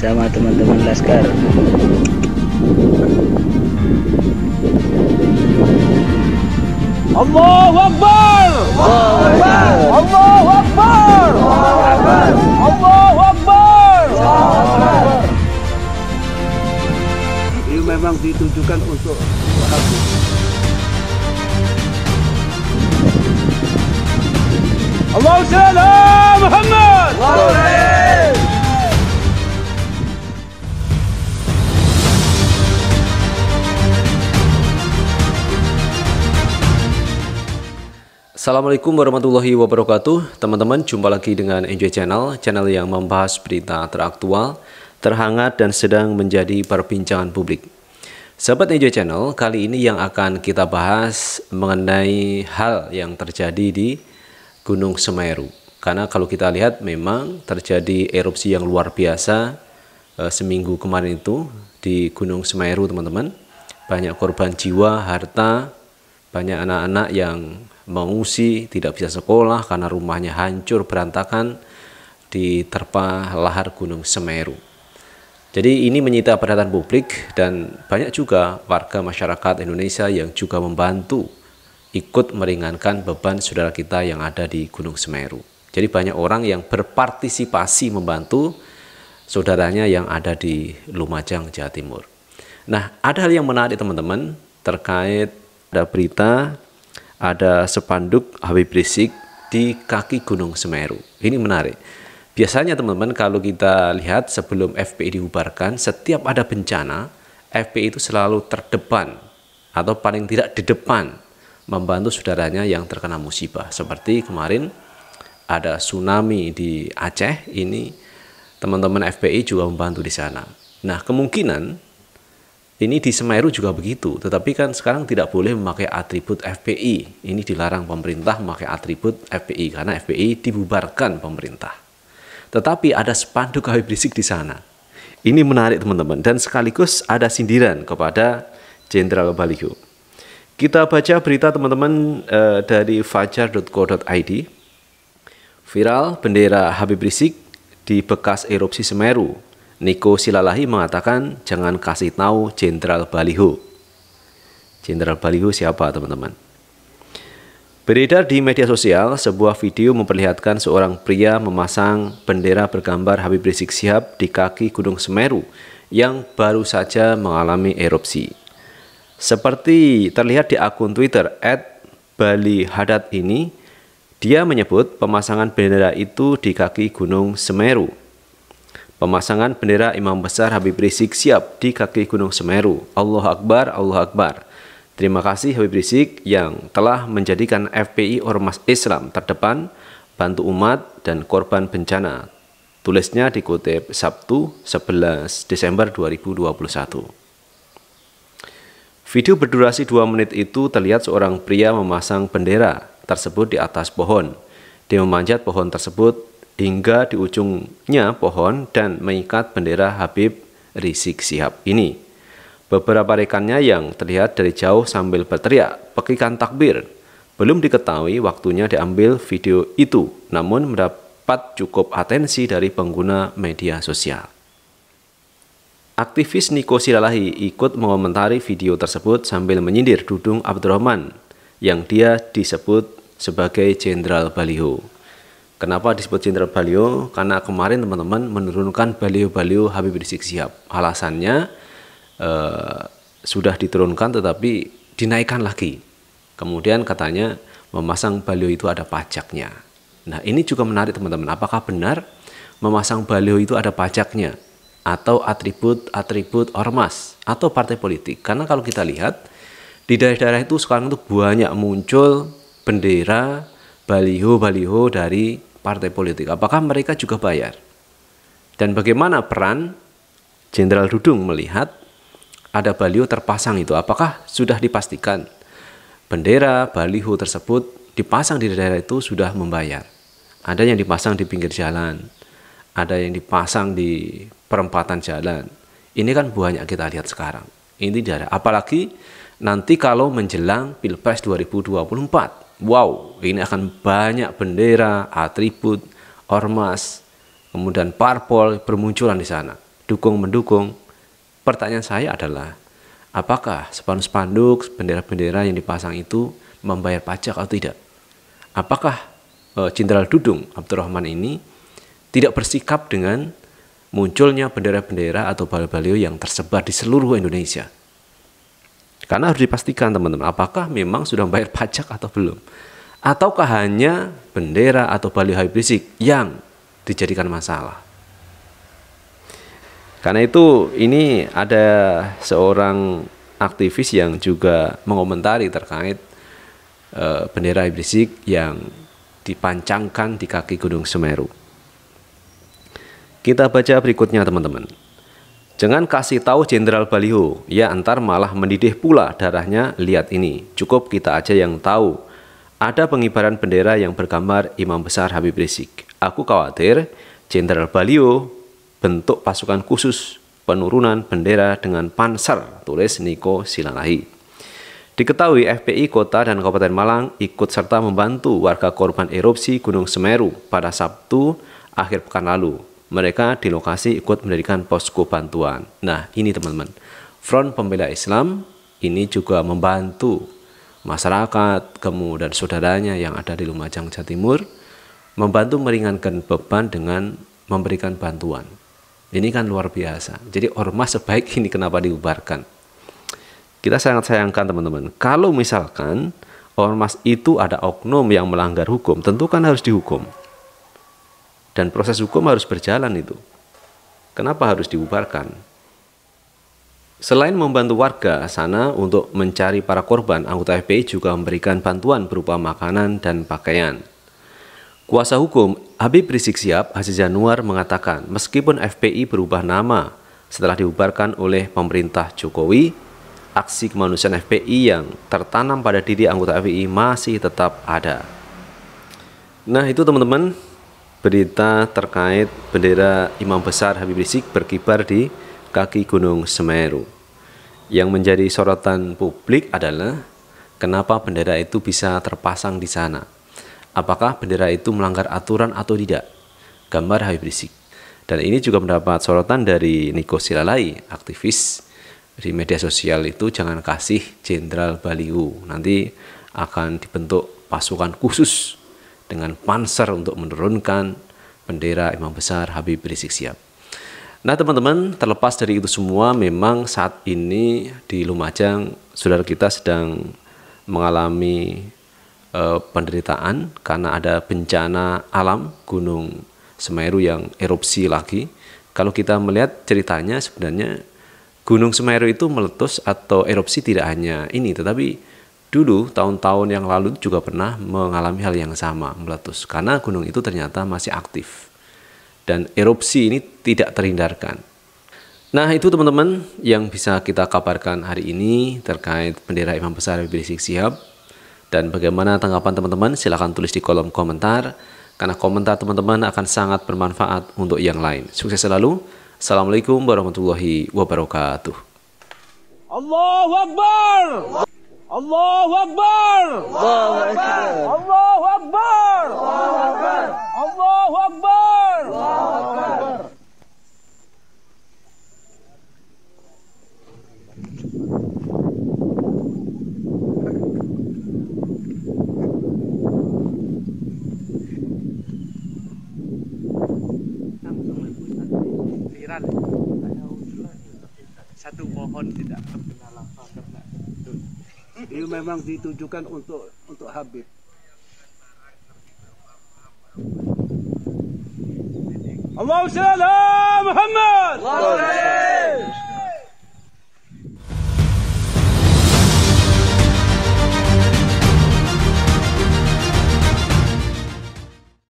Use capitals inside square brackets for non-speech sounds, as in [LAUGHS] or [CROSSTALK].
bersama teman-teman Laskar Allahu Akbar Allahu Akbar Allahu Akbar Allahu Akbar Allahu Akbar Ini memang ditujukan untuk Allahu Akbar Muhammad Allah Assalamualaikum warahmatullahi wabarakatuh Teman-teman jumpa lagi dengan Enjoy Channel Channel yang membahas berita teraktual Terhangat dan sedang menjadi perbincangan publik Sahabat Enjoy Channel Kali ini yang akan kita bahas Mengenai hal yang terjadi di Gunung Semeru Karena kalau kita lihat memang terjadi erupsi yang luar biasa e, Seminggu kemarin itu Di Gunung Semeru teman-teman Banyak korban jiwa, harta Banyak anak-anak yang mengungsi, tidak bisa sekolah karena rumahnya hancur berantakan diterpa lahar Gunung Semeru. Jadi ini menyita perhatian publik dan banyak juga warga masyarakat Indonesia yang juga membantu ikut meringankan beban saudara kita yang ada di Gunung Semeru. Jadi banyak orang yang berpartisipasi membantu saudaranya yang ada di Lumajang, Jawa Timur. Nah, ada hal yang menarik teman-teman terkait ada berita ada sepanduk Habib Rizik di kaki Gunung Semeru. Ini menarik. Biasanya teman-teman kalau kita lihat sebelum FPI dibubarkan, setiap ada bencana, FPI itu selalu terdepan atau paling tidak di depan membantu saudaranya yang terkena musibah. Seperti kemarin ada tsunami di Aceh, ini teman-teman FPI juga membantu di sana. Nah, kemungkinan ini di Semeru juga begitu, tetapi kan sekarang tidak boleh memakai atribut FPI. Ini dilarang pemerintah memakai atribut FPI karena FPI dibubarkan pemerintah. Tetapi ada spanduk Habib [LAUGHS] Rizik di sana. Ini menarik teman-teman dan sekaligus ada sindiran kepada Jenderal Baliho. Kita baca berita teman-teman eh, dari fajar.co.id. Viral bendera Habib Rizik di bekas erupsi Semeru Niko Silalahi mengatakan jangan kasih tahu Jenderal Baliho. Jenderal Baliho siapa teman-teman? Beredar di media sosial, sebuah video memperlihatkan seorang pria memasang bendera bergambar Habib Rizik Sihab di kaki Gunung Semeru yang baru saja mengalami erupsi. Seperti terlihat di akun Twitter @balihadat ini, dia menyebut pemasangan bendera itu di kaki Gunung Semeru Pemasangan bendera Imam Besar Habib Rizik siap di kaki Gunung Semeru. Allah Akbar, Allah Akbar. Terima kasih Habib Rizik yang telah menjadikan FPI Ormas Islam terdepan, bantu umat dan korban bencana. Tulisnya dikutip Sabtu 11 Desember 2021. Video berdurasi 2 menit itu terlihat seorang pria memasang bendera tersebut di atas pohon. Dia memanjat pohon tersebut hingga di ujungnya pohon dan mengikat bendera Habib Rizik Sihab ini. Beberapa rekannya yang terlihat dari jauh sambil berteriak, pekikan takbir. Belum diketahui waktunya diambil video itu, namun mendapat cukup atensi dari pengguna media sosial. Aktivis Niko Silalahi ikut mengomentari video tersebut sambil menyindir Dudung Abdurrahman yang dia disebut sebagai Jenderal Baliho. Kenapa disebut Jenderal Balio? Karena kemarin teman-teman menurunkan Balio-Balio Habib Rizik Sihab. Alasannya uh, sudah diturunkan tetapi dinaikkan lagi. Kemudian katanya memasang Balio itu ada pajaknya. Nah ini juga menarik teman-teman. Apakah benar memasang Balio itu ada pajaknya? Atau atribut-atribut ormas atau partai politik? Karena kalau kita lihat di daerah-daerah itu sekarang itu banyak muncul bendera baliho-baliho dari partai politik? Apakah mereka juga bayar? Dan bagaimana peran Jenderal Dudung melihat ada baliho terpasang itu? Apakah sudah dipastikan bendera baliho tersebut dipasang di daerah itu sudah membayar? Ada yang dipasang di pinggir jalan, ada yang dipasang di perempatan jalan. Ini kan banyak kita lihat sekarang. Ini daerah. Apalagi nanti kalau menjelang Pilpres 2024 wow, ini akan banyak bendera, atribut, ormas, kemudian parpol bermunculan di sana. Dukung mendukung. Pertanyaan saya adalah, apakah spanduk-spanduk, bendera-bendera yang dipasang itu membayar pajak atau tidak? Apakah eh, Jenderal e, Dudung Abdurrahman ini tidak bersikap dengan munculnya bendera-bendera atau balio-balio yang tersebar di seluruh Indonesia? Karena harus dipastikan teman-teman, apakah memang sudah membayar [LAUGHS] pajak atau belum. Ataukah hanya bendera atau baliho Rizik yang dijadikan masalah. Karena itu ini ada seorang aktivis yang juga mengomentari terkait e, bendera Rizik yang dipancangkan di kaki Gunung Semeru. Kita baca berikutnya teman-teman. Jangan kasih tahu Jenderal Baliho, ya antar malah mendidih pula darahnya lihat ini. Cukup kita aja yang tahu. Ada pengibaran bendera yang bergambar Imam Besar Habib Rizik. Aku khawatir Jenderal Baliho bentuk pasukan khusus penurunan bendera dengan panser, tulis Niko Silalahi. Diketahui FPI Kota dan Kabupaten Malang ikut serta membantu warga korban erupsi Gunung Semeru pada Sabtu akhir pekan lalu mereka di lokasi ikut mendirikan posko bantuan. Nah, ini teman-teman, Front Pembela Islam ini juga membantu masyarakat, kemudian saudaranya yang ada di Lumajang, Jawa Timur, membantu meringankan beban dengan memberikan bantuan. Ini kan luar biasa. Jadi ormas sebaik ini kenapa diubarkan? Kita sangat sayangkan teman-teman. Kalau misalkan ormas itu ada oknum yang melanggar hukum, tentu kan harus dihukum. Dan proses hukum harus berjalan itu. Kenapa harus dibubarkan? Selain membantu warga sana untuk mencari para korban, anggota FPI juga memberikan bantuan berupa makanan dan pakaian. Kuasa hukum Habib Rizik Sihab Aziz Januar mengatakan, meskipun FPI berubah nama setelah dibubarkan oleh pemerintah Jokowi, aksi kemanusiaan FPI yang tertanam pada diri anggota FPI masih tetap ada. Nah, itu teman-teman berita terkait bendera Imam Besar Habib Rizik berkibar di kaki Gunung Semeru. Yang menjadi sorotan publik adalah kenapa bendera itu bisa terpasang di sana. Apakah bendera itu melanggar aturan atau tidak? Gambar Habib Rizik. Dan ini juga mendapat sorotan dari Niko Silalai, aktivis di media sosial itu jangan kasih Jenderal Baliu. Nanti akan dibentuk pasukan khusus dengan panser untuk menurunkan bendera Imam Besar Habib Rizik Sihab. Nah teman-teman, terlepas dari itu semua, memang saat ini di Lumajang, saudara kita sedang mengalami e, penderitaan karena ada bencana alam Gunung Semeru yang erupsi lagi. Kalau kita melihat ceritanya sebenarnya Gunung Semeru itu meletus atau erupsi tidak hanya ini, tetapi dulu tahun-tahun yang lalu juga pernah mengalami hal yang sama meletus karena gunung itu ternyata masih aktif dan erupsi ini tidak terhindarkan. Nah itu teman-teman yang bisa kita kabarkan hari ini terkait bendera Imam Besar Habib Rizik Sihab dan bagaimana tanggapan teman-teman silahkan tulis di kolom komentar karena komentar teman-teman akan sangat bermanfaat untuk yang lain. Sukses selalu. Assalamualaikum warahmatullahi wabarakatuh. Allahu Akbar. Allahu Akbar. Allahu Akbar. Allahu Akbar. Allahu Akbar. Allahu Akbar. Allahu Akbar. satu pohon tidak memang ditujukan untuk untuk Habib. Allahumma sholli ala Muhammad. Allahumma sholli